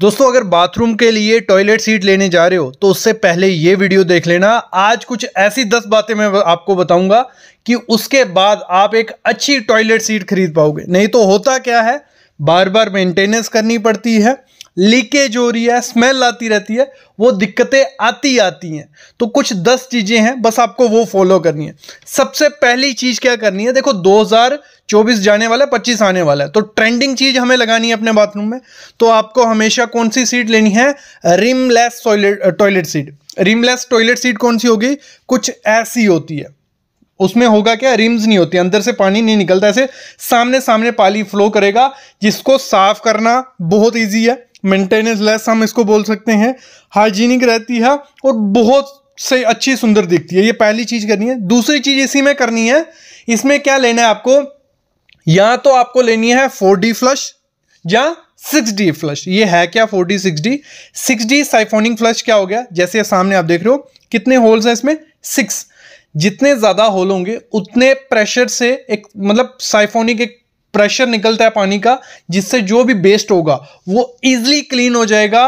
दोस्तों अगर बाथरूम के लिए टॉयलेट सीट लेने जा रहे हो तो उससे पहले ये वीडियो देख लेना आज कुछ ऐसी दस बातें मैं आपको बताऊंगा कि उसके बाद आप एक अच्छी टॉयलेट सीट खरीद पाओगे नहीं तो होता क्या है बार बार मेंटेनेंस करनी पड़ती है लीकेज हो रही है स्मेल आती रहती है वो दिक्कतें आती आती हैं तो कुछ दस चीज़ें हैं बस आपको वो फॉलो करनी है सबसे पहली चीज़ क्या करनी है देखो 2024 जाने वाला है पच्चीस आने वाला है तो ट्रेंडिंग चीज़ हमें लगानी है अपने बाथरूम में तो आपको हमेशा कौन सी सीट लेनी है rimless toilet toilet seat rimless toilet seat कौन सी होगी कुछ ऐसी होती है उसमें होगा क्या रिम्स नहीं होती अंदर से पानी नहीं निकलता ऐसे सामने सामने पानी फ्लो करेगा जिसको साफ करना बहुत ईजी है मेंटेनेंस लेस हम इसको बोल सकते हैं हाइजीनिक रहती है और बहुत से अच्छी सुंदर दिखती है ये पहली चीज़ करनी है दूसरी चीज़ इसी में करनी है इसमें क्या लेना है आपको या तो आपको लेनी है फोर डी फ्लश या सिक्स डी फ्लश ये है क्या four D six D six D siphoning flush क्या हो गया जैसे सामने आप देख रहे हो कितने होल्स हैं इसमें सिक्स जितने ज़्यादा होल होंगे उतने प्रेशर से एक मतलब साइफोनिक एक प्रेशर निकलता है पानी का जिससे जो भी बेस्ट होगा वो ईजिली क्लीन हो जाएगा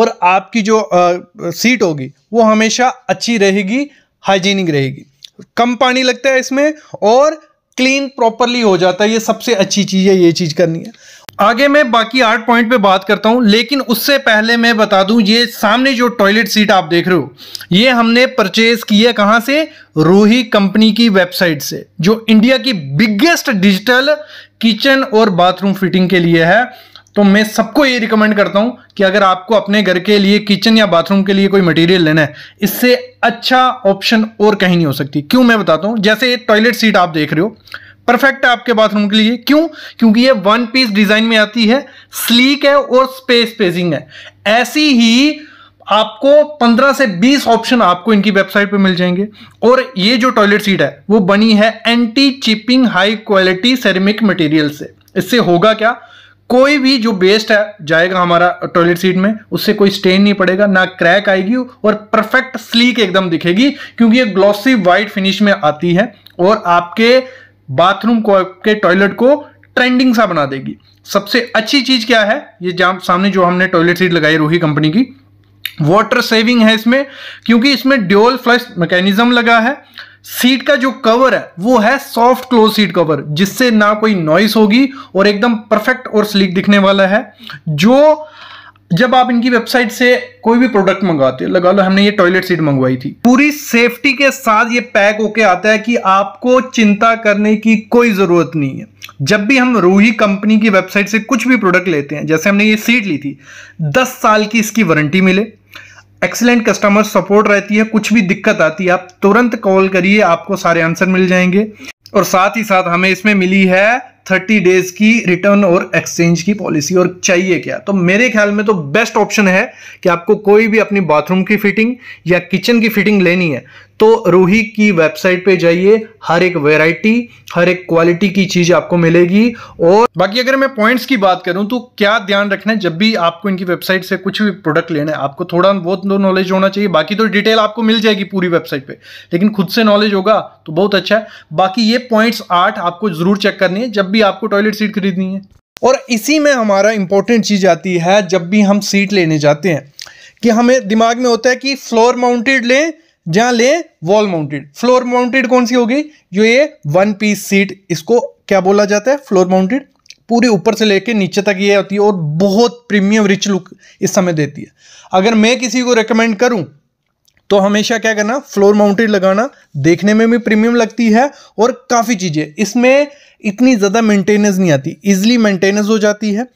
और आपकी जो आ, सीट होगी वो हमेशा अच्छी रहेगी हाइजीनिक रहेगी कम पानी लगता है इसमें और क्लीन प्रॉपरली हो जाता है ये सबसे अच्छी चीज़ है ये चीज़ करनी है आगे मैं बाकी आठ पॉइंट पे बात करता हूँ लेकिन उससे पहले मैं बता दूं ये सामने जो टॉयलेट सीट आप देख रहे हो ये हमने परचेज की है कहाँ से रूही कंपनी की वेबसाइट से जो इंडिया की बिगेस्ट डिजिटल किचन और बाथरूम फिटिंग के लिए है तो मैं सबको ये रिकमेंड करता हूँ कि अगर आपको अपने घर के लिए किचन या बाथरूम के लिए कोई मटेरियल लेना है इससे अच्छा ऑप्शन और कहीं नहीं हो सकती क्यों मैं बताता हूँ जैसे टॉयलेट सीट आप देख रहे हो परफेक्ट है आपके बाथरूम के लिए क्यों क्योंकि ये वन पीस डिजाइन में आती है स्लीक है और स्पेस पेजिंग है ऐसी ही आपको 15 से 20 ऑप्शन आपको इनकी वेबसाइट पे मिल जाएंगे और ये जो टॉयलेट सीट है वो बनी है anti chipping high quality ceramic material से इससे होगा क्या कोई भी जो बेस्ट है जाएगा हमारा टॉयलेट सीट में उससे कोई स्टेन नहीं पड़ेगा ना क्रैक आएगी और परफेक्ट स्लीक एकदम दिखेगी क्योंकि ये ग्लॉसी वाइट फिनिश में आती है और आपके बाथरूम को के टॉयलेट को ट्रेंडिंग सा बना देगी सबसे अच्छी चीज क्या है ये सामने जो हमने टॉयलेट सीट लगाई रोही कंपनी की वाटर सेविंग है इसमें क्योंकि इसमें ड्यूअल फ्लश मैकेनिज्म लगा है सीट का जो कवर है वो है सॉफ्ट क्लोज सीट कवर जिससे ना कोई नॉइस होगी और एकदम परफेक्ट और स्लीक दिखने वाला है जो जब आप इनकी वेबसाइट से कोई भी प्रोडक्ट मंगाते हैं लगा लो हमने ये टॉयलेट सीट मंगवाई थी पूरी सेफ्टी के साथ ये पैक होके आता है कि आपको चिंता करने की कोई ज़रूरत नहीं है जब भी हम रूही कंपनी की वेबसाइट से कुछ भी प्रोडक्ट लेते हैं जैसे हमने ये सीट ली थी दस साल की इसकी वारंटी मिले एक्सेलेंट कस्टमर सपोर्ट रहती है कुछ भी दिक्कत आती है आप तुरंत कॉल करिए आपको सारे आंसर मिल जाएंगे और साथ ही साथ हमें इसमें मिली है थर्टी डेज की रिटर्न और एक्सचेंज की पॉलिसी और चाहिए क्या तो मेरे ख्याल में तो बेस्ट ऑप्शन है कि आपको कोई भी अपनी बाथरूम की फिटिंग या किचन की फिटिंग लेनी है तो रूही की वेबसाइट पे जाइए हर एक वैरायटी हर एक क्वालिटी की चीज आपको मिलेगी और बाकी अगर मैं पॉइंट्स की बात करूं तो क्या ध्यान रखना है जब भी आपको इनकी वेबसाइट से कुछ भी प्रोडक्ट लेना है आपको थोड़ा बहुत नॉलेज तो होना चाहिए बाकी तो डिटेल आपको मिल जाएगी पूरी वेबसाइट पर लेकिन खुद से नॉलेज होगा तो बहुत अच्छा है बाकी ये पॉइंट्स आठ आपको जरूर चेक करनी है जब भी आपको टॉयलेट सीट खरीदनी है और इसी में हमारा इंपॉर्टेंट चीज़ आती है जब भी हम सीट लेने जाते हैं कि हमें दिमाग में होता है कि फ्लोर माउंटेड लें जहां ले वॉल माउंटेड फ्लोर माउंटेड कौन सी होगी जो ये वन पीस सीट इसको क्या बोला जाता है फ्लोर माउंटेड पूरे ऊपर से लेके नीचे तक ये होती है और बहुत प्रीमियम रिच लुक इस समय देती है अगर मैं किसी को रिकमेंड करूं तो हमेशा क्या करना फ्लोर माउंटेड लगाना देखने में भी प्रीमियम लगती है और काफ़ी चीज़ें इसमें इतनी ज़्यादा मेंटेनेंस नहीं आती इजिली मेंटेनेंस हो जाती है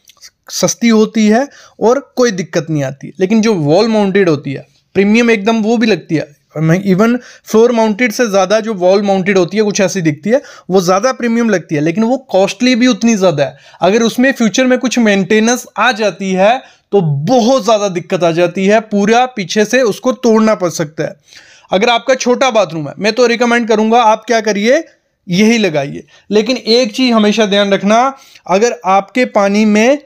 सस्ती होती है और कोई दिक्कत नहीं आती लेकिन जो वॉल माउंटेड होती है प्रीमियम एकदम वो भी लगती है इवन फ्लोर माउंटेड से ज़्यादा जो वॉल माउंटेड होती है कुछ ऐसी दिखती है वो ज़्यादा प्रीमियम लगती है लेकिन वो कॉस्टली भी उतनी ज़्यादा है अगर उसमें फ्यूचर में कुछ मेंटेनेंस आ जाती है तो बहुत ज़्यादा दिक्कत आ जाती है पूरा पीछे से उसको तोड़ना पड़ सकता है अगर आपका छोटा बाथरूम है मैं तो रिकमेंड करूँगा आप क्या करिए यही लगाइए लेकिन एक चीज़ हमेशा ध्यान रखना अगर आपके पानी में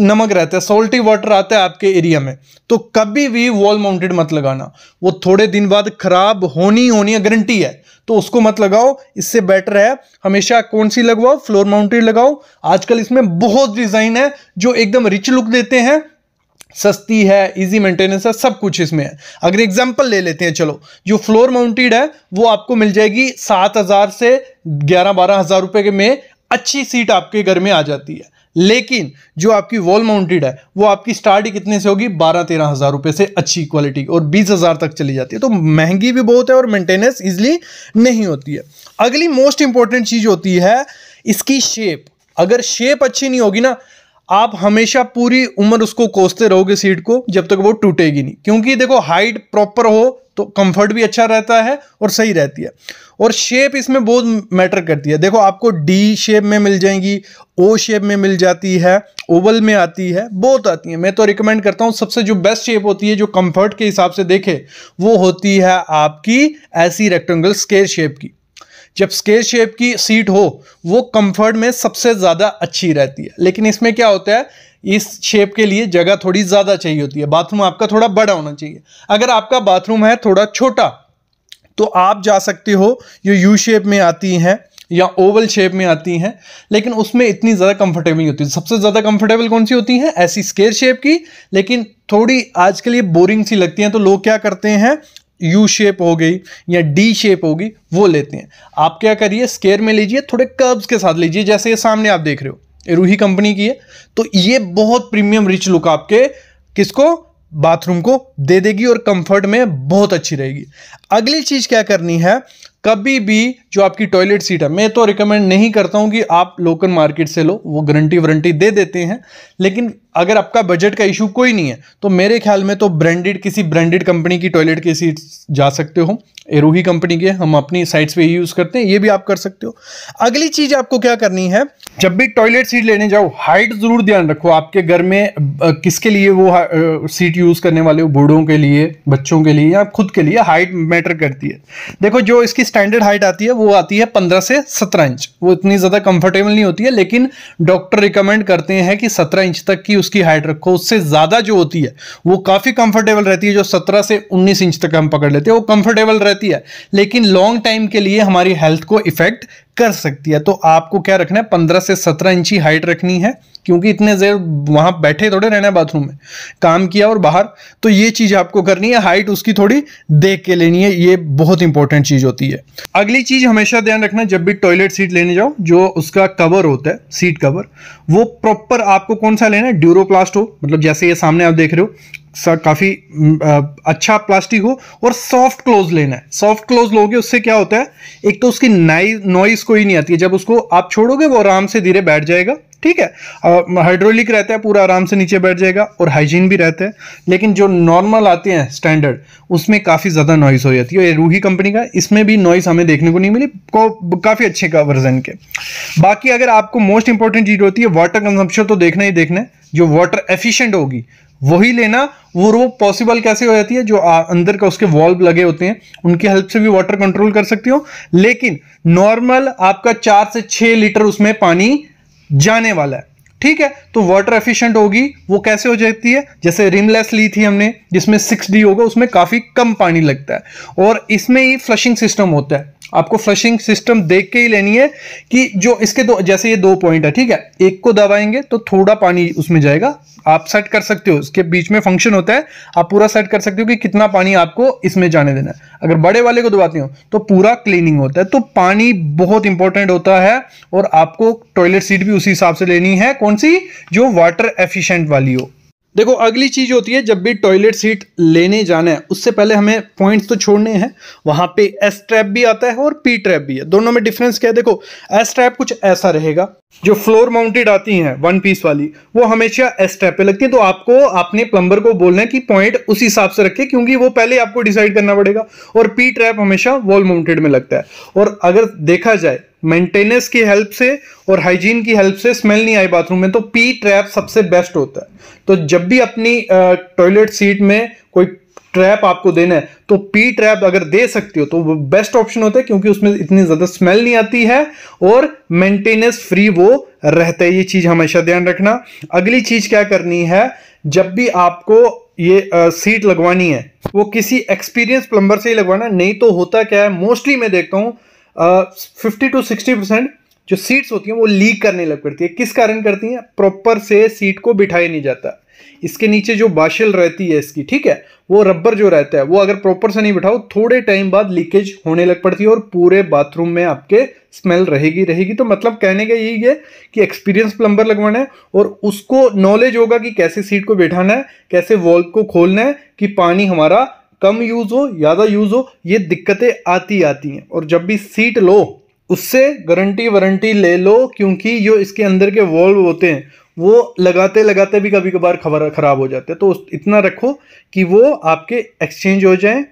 नमक रहता है सोल्टी वाटर आता है आपके एरिया में तो कभी भी वॉल माउंटेड मत लगाना वो थोड़े दिन बाद खराब होनी होनी गारंटी है तो उसको मत लगाओ इससे बेटर है हमेशा कौन सी लगवाओ फ्लोर माउंटेड लगाओ आजकल इसमें बहुत डिज़ाइन है जो एकदम रिच लुक देते हैं सस्ती है इजी मेंटेनेंस है सब कुछ इसमें है अगर एग्जांपल ले लेते हैं चलो जो फ्लोर माउंटेड है वो आपको मिल जाएगी सात हज़ार से ग्यारह बारह हज़ार रुपए के में अच्छी सीट आपके घर में आ जाती है लेकिन जो आपकी वॉल माउंटेड है वो आपकी स्टार्ट कितने से होगी बारह तेरह हज़ार रुपए से अच्छी क्वालिटी और बीस हज़ार तक चली जाती है तो महंगी भी बहुत है और मेंटेनेंस इजली नहीं होती है अगली मोस्ट इंपॉर्टेंट चीज़ होती है इसकी शेप अगर शेप अच्छी नहीं होगी ना आप हमेशा पूरी उम्र उसको कोसते रहोगे सीट को जब तक वो टूटेगी नहीं क्योंकि देखो हाइट प्रॉपर हो तो कंफर्ट भी अच्छा रहता है और सही रहती है और शेप इसमें बहुत मैटर करती है देखो आपको डी शेप में मिल जाएंगी ओ शेप में मिल जाती है ओवल में आती है बहुत आती है मैं तो रिकमेंड करता हूँ सबसे जो बेस्ट शेप होती है जो कंफर्ट के हिसाब से देखे वो होती है आपकी ऐसी रेक्टेंगल स्केयर शेप की जब स्केल शेप की सीट हो वो कंफर्ट में सबसे ज़्यादा अच्छी रहती है लेकिन इसमें क्या होता है इस शेप के लिए जगह थोड़ी ज़्यादा चाहिए होती है बाथरूम आपका थोड़ा बड़ा होना चाहिए अगर आपका बाथरूम है थोड़ा छोटा तो आप जा सकते हो जो यू शेप में आती हैं या ओवल शेप में आती हैं लेकिन उसमें इतनी ज़्यादा कंफर्टेबल नहीं होती सबसे ज़्यादा कंफर्टेबल कौन सी होती हैं ऐसी स्केयर शेप की लेकिन थोड़ी आज के लिए बोरिंग सी लगती हैं तो लोग क्या करते हैं यू शेप हो गई या डी शेप होगी वो लेते हैं आप क्या करिए स्केयर में लीजिए थोड़े कर्व्स के साथ लीजिए जैसे ये सामने आप देख रहे हो रूही कंपनी की है तो ये बहुत प्रीमियम रिच लुक आपके किसको बाथरूम को दे देगी और कंफर्ट में बहुत अच्छी रहेगी अगली चीज़ क्या करनी है कभी भी जो आपकी टॉयलेट सीट है मैं तो रिकमेंड नहीं करता हूं कि आप लोकल मार्केट से लो वो गारंटी वारंटी दे देते हैं लेकिन अगर आपका बजट का इशू कोई नहीं है तो मेरे ख्याल में तो ब्रांडेड किसी ब्रांडेड कंपनी की टॉयलेट की सीट जा सकते हो एरोही कंपनी के हम अपनी साइट्स पे यूज़ करते हैं ये भी आप कर सकते हो अगली चीज़ आपको क्या करनी है जब भी टॉयलेट सीट लेने जाओ हाइट ज़रूर ध्यान रखो आपके घर में किसके लिए वो सीट यूज़ करने वाले हो बूढ़ों के लिए बच्चों के लिए या खुद के लिए हाइट मैटर करती है देखो जो इसकी स्टैंडर्ड हाइट आती है वो आती है पंद्रह से सत्रह इंच वो इतनी ज़्यादा कंफर्टेबल नहीं होती है लेकिन डॉक्टर रिकमेंड करते हैं कि सत्रह इंच तक की उसकी हाइट रखो उससे ज़्यादा जो होती है वो काफ़ी कंफर्टेबल रहती है जो सत्रह से उन्नीस इंच तक हम पकड़ लेते हैं वो कंफर्टेबल रहती है लेकिन लॉन्ग टाइम के लिए हमारी हेल्थ को इफेक्ट कर सकती है तो आपको क्या रखना है पंद्रह से सत्रह इंची हाइट रखनी है क्योंकि इतने देर वहां बैठे थोड़े रहना है बाथरूम में काम किया और बाहर तो ये चीज़ आपको करनी है हाइट उसकी थोड़ी देख के लेनी है ये बहुत इंपॉर्टेंट चीज़ होती है अगली चीज़ हमेशा ध्यान रखना जब भी टॉयलेट सीट लेने जाओ जो उसका कवर होता है सीट कवर वो प्रॉपर आपको कौन सा लेना है ड्यूरोप्लास्ट हो मतलब जैसे ये सामने आप देख रहे हो काफ़ी अच्छा प्लास्टिक हो और सॉफ्ट क्लोज लेना है सॉफ्ट क्लोज लोगे उससे क्या होता है एक तो उसकी नाई नॉइस कोई नहीं आती है जब उसको आप छोड़ोगे वो आराम से धीरे बैठ जाएगा ठीक है हाइड्रोलिक रहता है पूरा आराम से नीचे बैठ जाएगा और हाइजीन भी रहता है लेकिन जो नॉर्मल आते हैं स्टैंडर्ड उसमें काफ़ी ज़्यादा नॉइस हो जाती है रूही कंपनी का इसमें भी नॉइस हमें देखने को नहीं मिली को काफ़ी अच्छे का वर्जन के बाकी अगर आपको मोस्ट इंपॉर्टेंट चीज़ होती है वाटर कंजम्पशन तो देखना ही देखना है जो वाटर एफिशियंट होगी वही लेना वो वो पॉसिबल कैसे हो जाती है जो आ, अंदर का उसके वॉल्व लगे होते हैं उनकी हेल्प से भी वाटर कंट्रोल कर सकती हो लेकिन नॉर्मल आपका चार से छः लीटर उसमें पानी जाने वाला है ठीक है तो वाटर एफिशिएंट होगी वो कैसे हो जाती है जैसे रिमलेस ली थी हमने जिसमें सिक्स डी होगा उसमें काफ़ी कम पानी लगता है और इसमें ही फ्लशिंग सिस्टम होता है आपको फ्लशिंग सिस्टम देख के ही लेनी है कि जो इसके दो जैसे ये दो पॉइंट है ठीक है एक को दबाएंगे तो थोड़ा पानी उसमें जाएगा आप सेट कर सकते हो इसके बीच में फंक्शन होता है आप पूरा सेट कर सकते हो कि कितना पानी आपको इसमें जाने देना है अगर बड़े वाले को दबाते हो तो पूरा क्लीनिंग होता है तो पानी बहुत इंपॉर्टेंट होता है और आपको टॉयलेट सीट भी उसी हिसाब से लेनी है कौन सी जो वाटर एफिशिएंट वाली हो देखो अगली चीज़ होती है जब भी टॉयलेट सीट लेने जाना है उससे पहले हमें पॉइंट्स तो छोड़ने हैं वहां पे एस ट्रैप भी आता है और पी ट्रैप भी है दोनों में डिफरेंस क्या है देखो एस ट्रैप कुछ ऐसा रहेगा जो फ्लोर माउंटेड आती हैं वन पीस वाली वो हमेशा एस ट्रैप पे लगती है तो आपको अपने प्लम्बर को बोलना है कि पॉइंट उस हिसाब से रखे क्योंकि वो पहले आपको डिसाइड करना पड़ेगा और पी ट्रैप हमेशा वॉल माउंटेड में लगता है और अगर देखा जाए मेंटेनेंस की हेल्प से और हाइजीन की हेल्प से स्मेल नहीं आई बाथरूम में तो पी ट्रैप सबसे बेस्ट होता है तो जब भी अपनी टॉयलेट सीट में कोई ट्रैप आपको देना है तो पी ट्रैप अगर दे सकती हो तो वो बेस्ट ऑप्शन होता है क्योंकि उसमें इतनी ज़्यादा स्मेल नहीं आती है और मेंटेनेंस फ्री वो रहता है ये चीज़ हमेशा ध्यान रखना अगली चीज़ क्या करनी है जब भी आपको ये आ, सीट लगवानी है वो किसी एक्सपीरियंस प्लम्बर से ही लगवाना नहीं तो होता क्या है मोस्टली मैं देखता हूँ फिफ्टी टू सिक्सटी परसेंट जो सीट्स होती हैं वो लीक करने लग पड़ती है किस कारण करती हैं प्रॉपर से सीट को बिठाया नहीं जाता इसके नीचे जो बाशल रहती है इसकी ठीक है वो रबर जो रहता है वो अगर प्रॉपर से नहीं बिठाओ थोड़े टाइम बाद लीकेज होने लग पड़ती है और पूरे बाथरूम में आपके स्मेल रहेगी रहेगी तो मतलब कहने का यही है कि एक्सपीरियंस प्लम्बर लगवाना है और उसको नॉलेज होगा कि कैसे सीट को बैठाना है कैसे वॉल्व को खोलना है कि पानी हमारा कम यूज़ हो ज़्यादा यूज़ हो ये दिक्कतें आती आती हैं और जब भी सीट लो उससे गारंटी वारंटी ले लो क्योंकि जो इसके अंदर के वॉल्व होते हैं वो लगाते लगाते भी कभी कभार खबर ख़राब हो जाते हैं तो इतना रखो कि वो आपके एक्सचेंज हो जाएं